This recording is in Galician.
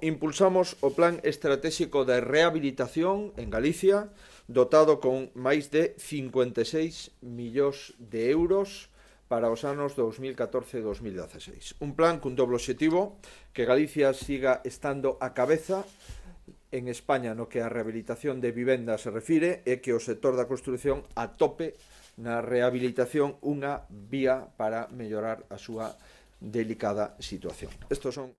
Impulsamos o Plan Estratégico de Rehabilitación en Galicia, dotado con máis de 56 millóns de euros para os anos 2014 e 2016. Un plan cun doble objetivo, que Galicia siga estando a cabeza en España no que a rehabilitación de vivenda se refire e que o sector da construción atope na rehabilitación unha vía para mellorar a súa delicada situación. Estos son